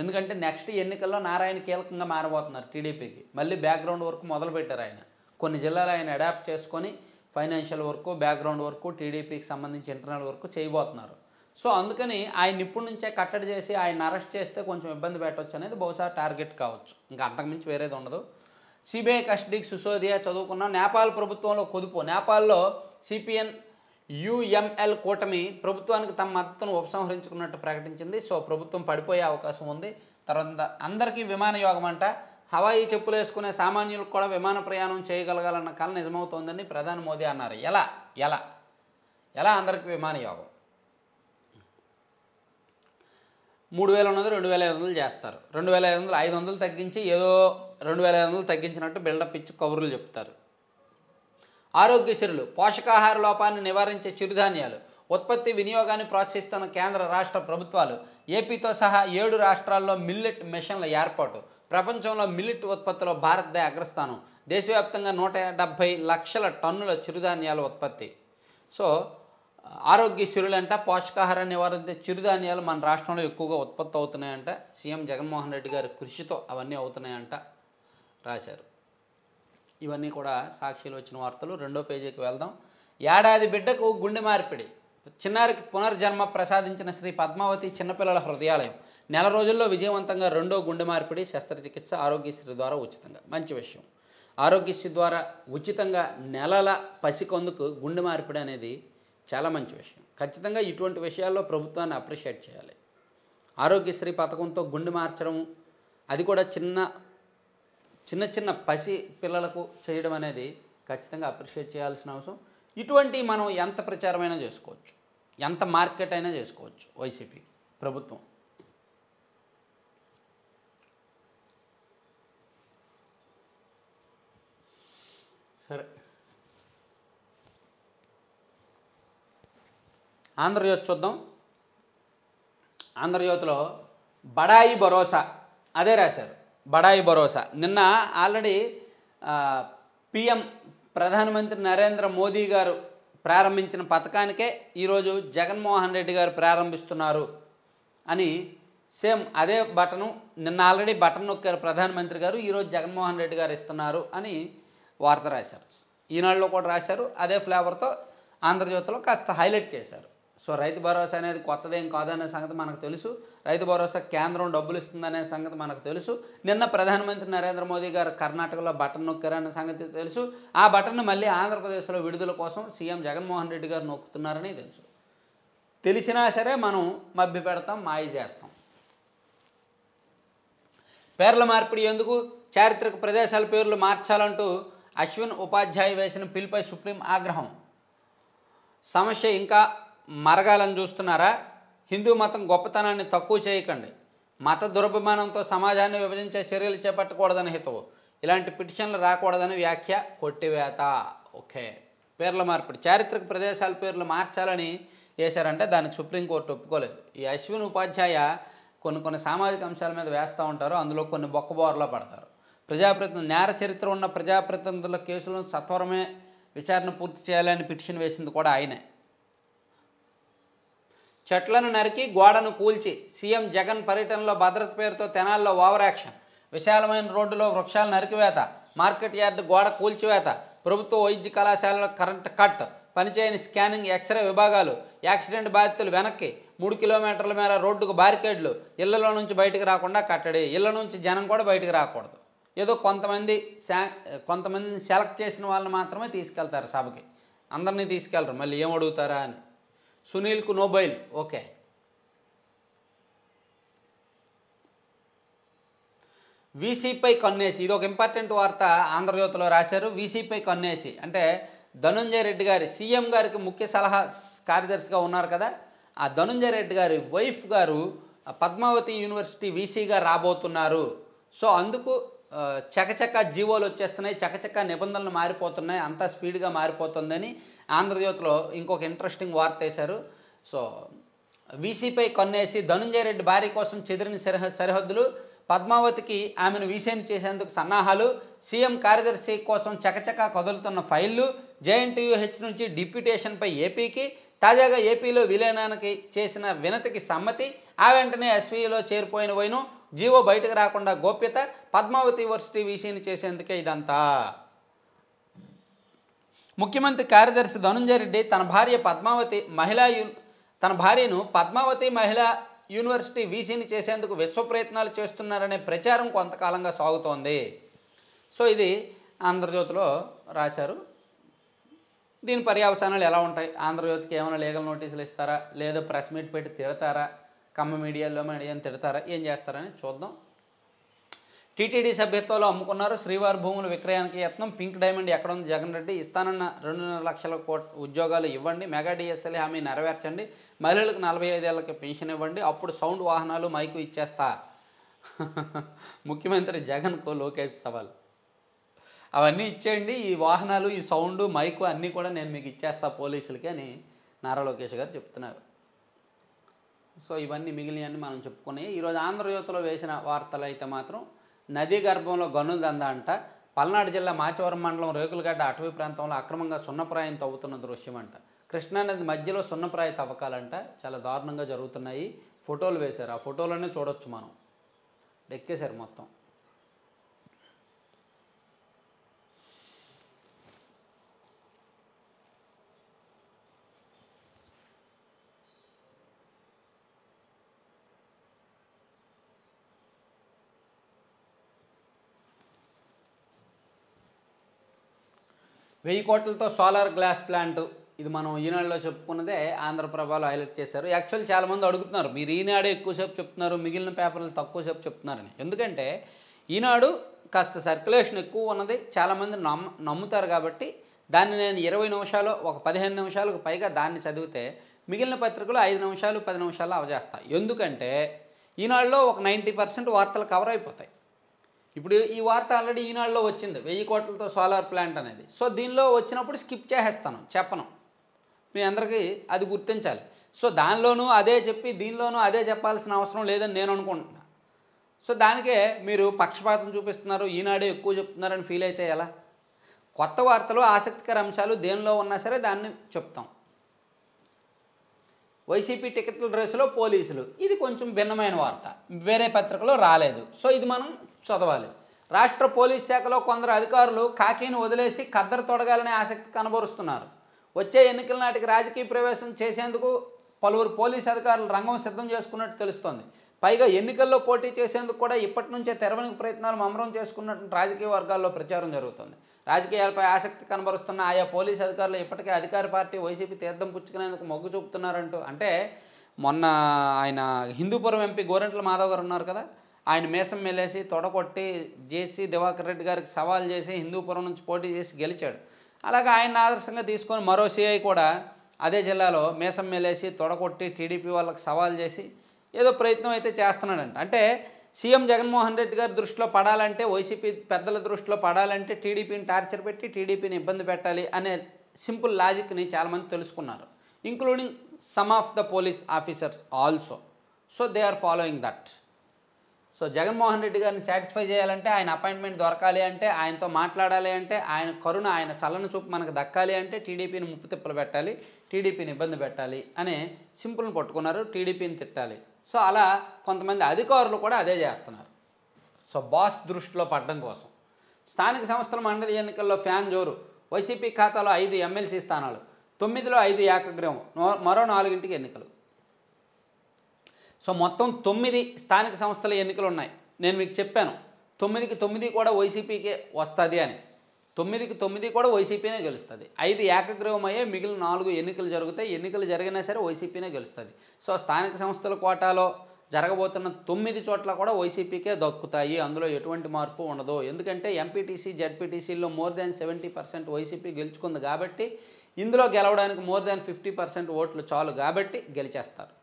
ఎందుకంటే నెక్స్ట్ ఎన్నికల్లో నారాయణ కీలకంగా మారబోతున్నారు టీడీపీకి మళ్ళీ బ్యాక్గ్రౌండ్ వర్క్ మొదలుపెట్టారు ఆయన కొన్ని జిల్లాలు ఆయన అడాప్ట్ చేసుకొని ఫైనాన్షియల్ వర్క్ బ్యాక్గ్రౌండ్ వర్క్ టీడీపీకి సంబంధించి ఇంటర్నల్ వర్క్ చేయబోతున్నారు సో అందుకని ఆయన ఇప్పటి నుంచే కట్టడి చేసి ఆయన అరెస్ట్ చేస్తే కొంచెం ఇబ్బంది పెట్టవచ్చు అనేది బహుశా టార్గెట్ కావచ్చు ఇంకా అంతకుమించి వేరేది ఉండదు సిబిఐ కస్టడీకి సుసోదియా చదువుకున్న నేపాల్ ప్రభుత్వంలో కుదుపు నేపాల్లో సిపిఎన్ యుఎంఎల్ కూటమి ప్రభుత్వానికి తమ మద్దతును ఉపసంహరించుకున్నట్టు ప్రకటించింది సో ప్రభుత్వం పడిపోయే అవకాశం ఉంది తర్వాత అందరికీ విమానయోగం అంట హవాయి చెప్పులు వేసుకునే సామాన్యులకు కూడా విమాన ప్రయాణం చేయగలగాలన్న కళ నిజమవుతోందని ప్రధాని మోదీ అన్నారు ఎలా ఎలా ఎలా అందరికీ యోగం మూడు వేల ఉన్నది రెండు వేల ఐదు వందలు చేస్తారు రెండు వేల ఐదు వందలు ఐదు వందలు తగ్గించి ఏదో రెండు వేల ఐదు వందలు తగ్గించినట్టు బిల్డప్ ఇచ్చి కబుర్లు చెప్తారు ఆరోగ్యశ్రీలు పోషకాహార లోపాన్ని నివారించే చిరుధాన్యాలు ఉత్పత్తి వినియోగాన్ని ప్రోత్సహిస్తున్న కేంద్ర రాష్ట్ర ప్రభుత్వాలు ఏపీతో సహా ఏడు రాష్ట్రాల్లో మిల్లెట్ మిషన్ల ఏర్పాటు ప్రపంచంలో మిల్లెట్ ఉత్పత్తిలో భారత్దే అగ్రస్థానం దేశవ్యాప్తంగా నూట లక్షల టన్నుల చిరుధాన్యాల ఉత్పత్తి సో ఆరోగ్య చిరులంట పోషకాహార నివారణ చిరుధాన్యాలు మన రాష్ట్రంలో ఎక్కువగా ఉత్పత్తి అవుతున్నాయంట సీఎం జగన్మోహన్ రెడ్డి గారి కృషితో అవన్నీ అవుతున్నాయంట రాశారు ఇవన్నీ కూడా సాక్షిలు వచ్చిన వార్తలు రెండో పేజీకి వెళ్దాం ఏడాది బిడ్డకు గుండె మార్పిడి చిన్నారికి పునర్జన్మ ప్రసాదించిన శ్రీ పద్మావతి చిన్నపిల్లల హృదయాలయం నెల రోజుల్లో విజయవంతంగా రెండో గుండె మార్పిడి శస్త్రచికిత్స ఆరోగ్యశ్రీ ద్వారా ఉచితంగా మంచి విషయం ఆరోగ్యశ్రీ ద్వారా ఉచితంగా నెలల పసికొందుకు గుండె మార్పిడి అనేది చాలా మంచి విషయం ఖచ్చితంగా ఇటువంటి విషయాల్లో ప్రభుత్వాన్ని అప్రిషియేట్ చేయాలి ఆరోగ్యశ్రీ పథకంతో గుండె మార్చడం అది కూడా చిన్న చిన్న చిన్న పసి పిల్లలకు చేయడం అనేది ఖచ్చితంగా అప్రిషియేట్ చేయాల్సిన అవసరం ఇటువంటి మనం ఎంత ప్రచారమైనా చేసుకోవచ్చు ఎంత మార్కెట్ అయినా చేసుకోవచ్చు వైసీపీ ప్రభుత్వం సరే ఆంధ్రజ్యోతి చూద్దాం ఆంధ్రజ్యోతిలో బడాయి భరోసా అదే రాశారు బడాయి భరోసా నిన్న ఆల్రెడీ పిఎం ప్రధానమంత్రి నరేంద్ర మోదీ గారు ప్రారంభించిన పథకానికే ఈరోజు జగన్మోహన్ రెడ్డి గారు ప్రారంభిస్తున్నారు అని సేమ్ అదే బటను నిన్న ఆల్రెడీ బటన్ నొక్కారు ప్రధానమంత్రి గారు ఈరోజు జగన్మోహన్ రెడ్డి గారు ఇస్తున్నారు అని వార్త రాశారు ఈనాడులో కూడా రాశారు అదే ఫ్లేవర్తో ఆంధ్రజ్యోతిలో కాస్త హైలైట్ చేశారు సో రైతు భరోసా అనేది కొత్తదేం కాదనే సంగతి మనకు తెలుసు రైతు భరోసా కేంద్రం డబ్బులు ఇస్తుందనే సంగతి మనకు తెలుసు నిన్న ప్రధానమంత్రి నరేంద్ర మోదీ గారు కర్ణాటకలో బటన్ నొక్కారన్న సంగతి తెలుసు ఆ బటన్ను మళ్ళీ ఆంధ్రప్రదేశ్లో విడుదల కోసం సీఎం జగన్మోహన్ రెడ్డి గారు నొక్కుతున్నారని తెలుసు తెలిసినా సరే మనం మభ్య పెడతాం మాయ చేస్తాం పేర్ల మార్పిడి ఎందుకు చారిత్రక ప్రదేశాల పేర్లు మార్చాలంటూ అశ్విన్ ఉపాధ్యాయ వేసిన పిల్పై సుప్రీం ఆగ్రహం సమస్య ఇంకా మరగాలని చూస్తున్నారా హిందూ మతం గొప్పతనాన్ని తక్కువ చేయకండి మత దురభిమానంతో సమాజాన్ని విభజించే చర్యలు చేపట్టకూడదని హితవు ఇలాంటి పిటిషన్లు రాకూడదని వ్యాఖ్య కొట్టివేత ఓకే పేర్ల మార్పిడి చారిత్రక ప్రదేశాల పేర్లు మార్చాలని చేశారంటే దానికి సుప్రీంకోర్టు ఒప్పుకోలేదు ఈ అశ్విన్ ఉపాధ్యాయ కొన్ని కొన్ని సామాజిక అంశాల మీద వేస్తూ ఉంటారు అందులో కొన్ని బొక్కబోర్లో పడతారు ప్రజాప్రతినిధులు నేర చరిత్ర ఉన్న ప్రజాప్రతినిధుల కేసులను సత్వరమే విచారణ పూర్తి చేయాలని పిటిషన్ వేసింది కూడా ఆయనే చెట్లను నరికి గోడను కూల్చి సీఎం జగన్ పర్యటనలో భద్రత పేరుతో తెనాల్లో ఓవర్ యాక్షన్ విశాలమైన రోడ్డులో వృక్షాలు నరికివేత మార్కెట్ యార్డ్ గోడ కూల్చివేత ప్రభుత్వ వైద్య కళాశాలలో కరెంట్ కట్ పనిచేయని స్కానింగ్ ఎక్స్రే విభాగాలు యాక్సిడెంట్ బాధితులు వెనక్కి మూడు కిలోమీటర్ల మేర రోడ్డుకు బారికేడ్లు ఇళ్లలో నుంచి బయటకు రాకుండా కట్టడి ఇళ్ల నుంచి జనం కూడా బయటకు రాకూడదు ఏదో కొంతమంది కొంతమందిని సెలెక్ట్ చేసిన వాళ్ళని మాత్రమే తీసుకెళ్తారు సభకి అందరినీ తీసుకెళ్ళరు మళ్ళీ ఏం అడుగుతారా అని సునీల్కు నోబైల్ ఓకే వీసీపై కన్నేసి ఇది ఒక ఇంపార్టెంట్ వార్త ఆంధ్రజ్యోతిలో రాశారు వీసీపై కన్నేసి అంటే ధనుంజయ రెడ్డి గారి సీఎం గారికి ముఖ్య సలహా కార్యదర్శిగా ఉన్నారు కదా ఆ ధనుంజయ రెడ్డి గారి వైఫ్ గారు పద్మావతి యూనివర్సిటీ వీసీగా రాబోతున్నారు సో అందుకు చకచక జీవోలు వచ్చేస్తున్నాయి చకచక నిబంధనలు మారిపోతున్నాయి అంతా స్పీడ్గా మారిపోతుందని ఆంధ్రజ్యోతిలో ఇంకొక ఇంట్రెస్టింగ్ వార్త వేశారు సో వీసీపై కొన్నేసి ధనుంజయ రెడ్డి భార్య కోసం చెదిరిన సరిహ సరిహద్దులు పద్మావతికి ఆమెను వీసీని చేసేందుకు సన్నాహాలు సీఎం కార్యదర్శి కోసం చకచక కదులుతున్న ఫైళ్లు జేఎన్టీయూహెచ్ నుంచి డిప్యూటేషన్పై ఏపీకి తాజాగా ఏపీలో విలీనానికి చేసిన వినతికి సమ్మతి ఆ వెంటనే ఎస్వీలో చేరిపోయిన వైను జీవో బయటకు రాకుండా గోప్యత పద్మావతి యూనివర్సిటీ వీసీని చేసేందుకే ఇదంతా ముఖ్యమంత్రి కార్యదర్శి ధనుంజయ రెడ్డి తన భార్య పద్మావతి మహిళా యూ తన భార్యను పద్మావతి మహిళా యూనివర్సిటీ వీసీని చేసేందుకు విశ్వ ప్రయత్నాలు చేస్తున్నారనే ప్రచారం కొంతకాలంగా సాగుతోంది సో ఇది ఆంధ్రజ్యోతిలో రాశారు దీని పర్యవసానాలు ఎలా ఉంటాయి ఆంధ్రజ్యోతికి ఏమైనా లీగల్ నోటీసులు ఇస్తారా లేదా ప్రెస్ మీట్ పెట్టి తిడతారా కమ్మ మీడియాలో మీడియాని తిడతారా ఏం చేస్తారని చూద్దాం టీటీడీ సభ్యత్వాలు అమ్ముకున్నారు శ్రీవారి భూముల విక్రయానికి యత్నం పింక్ డైమండ్ ఎక్కడ ఉంది జగన్ రెడ్డి ఇస్తానన్న రెండున్నర లక్షల కోట్ ఉద్యోగాలు ఇవ్వండి మెగా డిఎస్ఎల్ హామీ నెరవేర్చండి మహిళలకు నలభై ఐదేళ్లకి పెన్షన్ ఇవ్వండి అప్పుడు సౌండ్ వాహనాలు మైకు ఇచ్చేస్తా *laughs* ముఖ్యమంత్రి జగన్కు లోకేష్ సవాల్ అవన్నీ ఇచ్చేయండి ఈ వాహనాలు ఈ సౌండ్ మైకు అన్నీ కూడా నేను మీకు ఇచ్చేస్తా పోలీసులకి అని నారా లోకేష్ గారు చెప్తున్నారు సో ఇవన్నీ మిగిలినవన్నీ మనం చెప్పుకున్నాయి ఈరోజు ఆంధ్రజ్యోతిలో వేసిన వార్తలు అయితే మాత్రం నదీ గర్భంలో గనులు దంద అంట పల్నాడు జిల్లా మాచవరం మండలం రేకులగడ్డ అటవీ ప్రాంతంలో అక్రమంగా సున్నప్రాయం తవ్వుతున్న దృశ్యం అంట కృష్ణానది మధ్యలో సున్నప్రాయ తవ్వకాలంట చాలా దారుణంగా జరుగుతున్నాయి ఫోటోలు వేశారు ఆ ఫోటోలోనే చూడొచ్చు మనం ఎక్కేశారు మొత్తం వెయ్యి కోట్లతో సోలార్ గ్లాస్ ప్లాంట్ ఇది మనం ఈనాడులో చెప్పుకున్నదే ఆంధ్రప్రభలో హైలైట్ చేశారు యాక్చువల్ చాలామంది అడుగుతున్నారు మీరు ఈనాడే ఎక్కువసేపు చెప్తున్నారు మిగిలిన పేపర్లు తక్కువసేపు చెప్తున్నారని ఎందుకంటే ఈనాడు కాస్త సర్క్యులేషన్ ఎక్కువ ఉన్నది చాలామంది నమ్ము నమ్ముతారు కాబట్టి దాన్ని నేను ఇరవై నిమిషాలు ఒక పదిహేను నిమిషాలకు పైగా దాన్ని చదివితే మిగిలిన పత్రికలు ఐదు నిమిషాలు పది నిమిషాలు అవజేస్తాయి ఎందుకంటే ఈనాడులో ఒక నైంటీ పర్సెంట్ వార్తలు కవర్ అయిపోతాయి ఇప్పుడు ఈ వార్త ఆల్రెడీ ఈనాడులో వచ్చింది వెయ్యి కోట్లతో సోలార్ ప్లాంట్ అనేది సో దీనిలో వచ్చినప్పుడు స్కిప్ చేసేస్తాను చెప్పను మీ అందరికీ అది గుర్తించాలి సో దానిలోనూ అదే చెప్పి దీనిలోనూ అదే చెప్పాల్సిన అవసరం లేదని నేను అనుకుంటున్నా సో దానికే మీరు పక్షపాతం చూపిస్తున్నారు ఈనాడే ఎక్కువ చెప్తున్నారని ఫీల్ అయితే ఎలా కొత్త వార్తలు ఆసక్తికర అంశాలు దేనిలో ఉన్నా సరే దాన్ని చెప్తాం వైసీపీ టికెట్ల రేసులో పోలీసులు ఇది కొంచెం భిన్నమైన వార్త వేరే పత్రికలో రాలేదు సో ఇది మనం చదవాలి రాష్ట్ర పోలీస్ శాఖలో కొందరు అధికారులు కాకీని వదిలేసి ఖద్దరు తొడగాలనే ఆసక్తి కనబరుస్తున్నారు వచ్చే ఎన్నికల నాటికి రాజకీయ ప్రవేశం చేసేందుకు పలువురు పోలీసు అధికారులు రంగం సిద్ధం చేసుకున్నట్టు తెలుస్తోంది పైగా ఎన్నికల్లో పోటీ చేసేందుకు కూడా ఇప్పటి నుంచే తెరవని ప్రయత్నాలు మమరం చేసుకున్నట్టు రాజకీయ వర్గాల్లో ప్రచారం జరుగుతుంది రాజకీయాలపై ఆసక్తి కనబరుస్తున్న ఆయా పోలీసు అధికారులు ఇప్పటికే అధికార పార్టీ వైసీపీ తీర్థం పుచ్చుకునేందుకు మొగ్గు చూపుతున్నారంటూ అంటే మొన్న ఆయన హిందూపురం ఎంపీ గోరెంట్ల మాధవ్ గారు ఉన్నారు కదా ఆయన మేసం మెలేసి తొడగొట్టి జేసీ దివాకర్ రెడ్డి గారికి సవాల్ చేసి హిందూపురం నుంచి పోటీ చేసి గెలిచాడు అలాగే ఆయన ఆదర్శంగా తీసుకొని మరో సీఐ కూడా అదే జిల్లాలో మేసం మెలేసి తొడగొట్టి టీడీపీ వాళ్ళకి సవాల్ చేసి ఏదో ప్రయత్నం అయితే చేస్తున్నాడంట అంటే సీఎం జగన్మోహన్ రెడ్డి గారి దృష్టిలో పడాలంటే వైసీపీ పెద్దల దృష్టిలో పడాలంటే టీడీపీని టార్చర్ పెట్టి టీడీపీని ఇబ్బంది పెట్టాలి అనే సింపుల్ లాజిక్ని చాలామంది తెలుసుకున్నారు including some of the police officers also so they are following that so Jaganmohan Reddy గారిని సాటిస్ఫై చేయాలంటే ఆయన అపాయింట్మెంట్ దొరకాలి అంటే ఆయనతో మాట్లాడాలి అంటే ఆయన కరుణ ఆయన చలన చూపు మనకు దక్కాలి అంటే టీడీపీని ముప్పు తిప్పలు పెట్టాలి టీడీపీని ఇబ్బంది పెట్టాలి అనే సింపుల్ని పట్టుకున్నారు టీడీపీని తిట్టాలి సో అలా కొంతమంది అధికారులు కూడా అదే చేస్తున్నారు సో బాస్ దృష్టిలో పడడం కోసం స్థానిక సంస్థల మండలి ఎన్నికల్లో ఫ్యాన్ జోరు వైసీపీ ఖాతాలో ఐదు ఎమ్మెల్సీ స్థానాలు తొమ్మిదిలో ఐదు ఏకగ్రహం మరో నాలుగింటికి ఎన్నికలు సో మొత్తం తొమ్మిది స్థానిక సంస్థల ఎన్నికలు ఉన్నాయి నేను మీకు చెప్పాను తొమ్మిదికి తొమ్మిది కూడా వైసీపీకే వస్తుంది అని తొమ్మిదికి తొమ్మిది కూడా వైసీపీనే గెలుస్తుంది ఐదు ఏకగ్రహం అయ్యే మిగిలిన నాలుగు ఎన్నికలు జరుగుతాయి ఎన్నికలు జరిగినా సరే వైసీపీనే గెలుస్తుంది సో స్థానిక సంస్థల కోటాలో జరగబోతున్న తొమ్మిది చోట్ల కూడా వైసీపీకే దక్కుతాయి అందులో ఎటువంటి మార్పు ఉండదు ఎందుకంటే ఎంపీటీసీ జడ్పీటీసీలో more than seventy percent YCP గెలుచుకుంది కాబట్టి ఇందులో గెలవడానికి మోర్ దాన్ ఫిఫ్టీ పర్సెంట్ ఓట్లు చాలు కాబట్టి గెలిచేస్తారు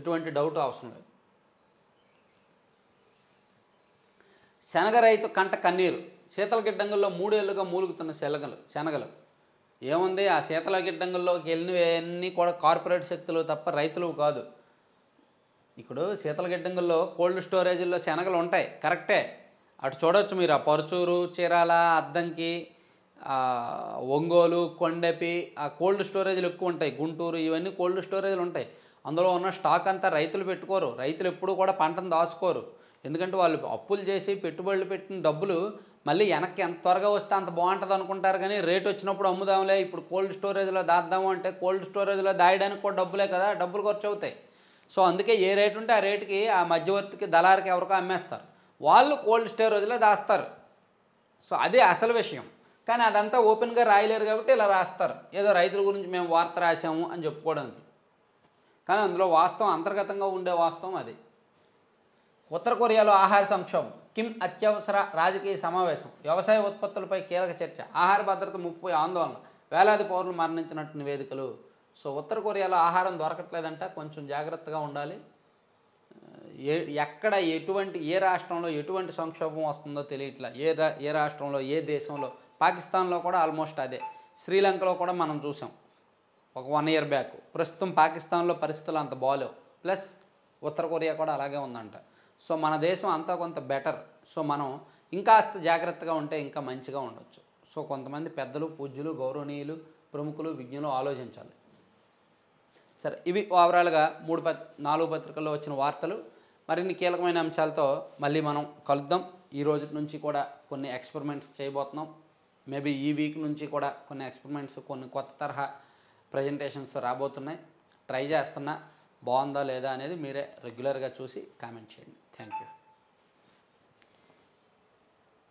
ఎటువంటి డౌట్ అవసరం లేదు శనగ రైతు కంట కన్నీరు శీతల గిడ్డంగుల్లో మూడేళ్లుగా మూలుగుతున్న శనగలు శనగలు ఏముంది ఆ శీతల గిడ్డంగుల్లోకి వెళ్ళినవన్నీ కూడా కార్పొరేట్ శక్తులు తప్ప రైతులు కాదు ఇప్పుడు శీతల గిడ్డంగుల్లో కోల్డ్ స్టోరేజీల్లో శనగలు ఉంటాయి కరెక్టే అటు చూడవచ్చు మీరు ఆ పరుచూరు చీరాల అద్దంకి ఒంగోలు కొండపి ఆ కోల్డ్ స్టోరేజ్లు ఎక్కువ ఉంటాయి గుంటూరు ఇవన్నీ కోల్డ్ స్టోరేజీలు ఉంటాయి అందులో ఉన్న స్టాక్ అంతా రైతులు పెట్టుకోరు రైతులు ఎప్పుడూ కూడా పంటను దాచుకోరు ఎందుకంటే వాళ్ళు అప్పులు చేసి పెట్టుబడులు పెట్టిన డబ్బులు మళ్ళీ వెనక్కి ఎంత త్వరగా వస్తే అంత బాగుంటుంది అనుకుంటారు కానీ రేట్ వచ్చినప్పుడు అమ్ముదాంలే ఇప్పుడు కోల్డ్ స్టోరేజ్లో దాద్దాము అంటే కోల్డ్ స్టోరేజ్లో దాయడానికి కూడా డబ్బులే కదా డబ్బులు ఖర్చు అవుతాయి సో అందుకే ఏ రేటు ఉంటే ఆ రేటుకి ఆ మధ్యవర్తికి దళారికి ఎవరికో అమ్మేస్తారు వాళ్ళు కోల్డ్ స్టోరేజ్లో దాస్తారు సో అదే అసలు విషయం కానీ అదంతా ఓపెన్గా రాయలేరు కాబట్టి ఇలా రాస్తారు ఏదో రైతుల గురించి మేము వార్త రాసాము అని చెప్పుకోవడానికి కానీ అందులో వాస్తవం అంతర్గతంగా ఉండే వాస్తవం అది ఉత్తర కొరియాలో ఆహార సంక్షోభం కిమ్ అత్యవసర రాజకీయ సమావేశం వ్యవసాయ ఉత్పత్తులపై కీలక చర్చ ఆహార భద్రత ముప్పై ఆందోళన వేలాది పౌరులు మరణించినట్టు నివేదికలు సో ఉత్తర కొరియాలో ఆహారం దొరకట్లేదంట కొంచెం జాగ్రత్తగా ఉండాలి ఏ ఎక్కడ ఎటువంటి ఏ రాష్ట్రంలో ఎటువంటి సంక్షోభం వస్తుందో తెలియట్లా ఏ రా ఏ రాష్ట్రంలో ఏ దేశంలో పాకిస్తాన్లో కూడా ఆల్మోస్ట్ అదే శ్రీలంకలో కూడా మనం చూసాం ఒక వన్ ఇయర్ బ్యాక్ ప్రస్తుతం పాకిస్తాన్లో పరిస్థితులు అంత బాగాలేవు ప్లస్ ఉత్తర కొరియా కూడా అలాగే ఉందంట సో మన దేశం అంతా కొంత బెటర్ సో మనం ఇంకాస్త జాగ్రత్తగా ఉంటే ఇంకా మంచిగా ఉండొచ్చు సో కొంతమంది పెద్దలు పూజ్యులు గౌరవనీయులు ప్రముఖులు విజ్ఞులు ఆలోచించాలి సరే ఇవి ఓవరాల్గా మూడు పత్ నాలుగు పత్రికల్లో వచ్చిన వార్తలు మరిన్ని కీలకమైన అంశాలతో మళ్ళీ మనం కలుద్దాం ఈ రోజు నుంచి కూడా కొన్ని ఎక్స్పెరిమెంట్స్ చేయబోతున్నాం మేబీ ఈ వీక్ నుంచి కూడా కొన్ని ఎక్స్పెరిమెంట్స్ కొన్ని కొత్త తరహా ప్రజెంటేషన్స్ రాబోతున్నాయి ట్రై చేస్తున్నా బాగుందా లేదా అనేది మీరే రెగ్యులర్గా చూసి కామెంట్ చేయండి Thank you.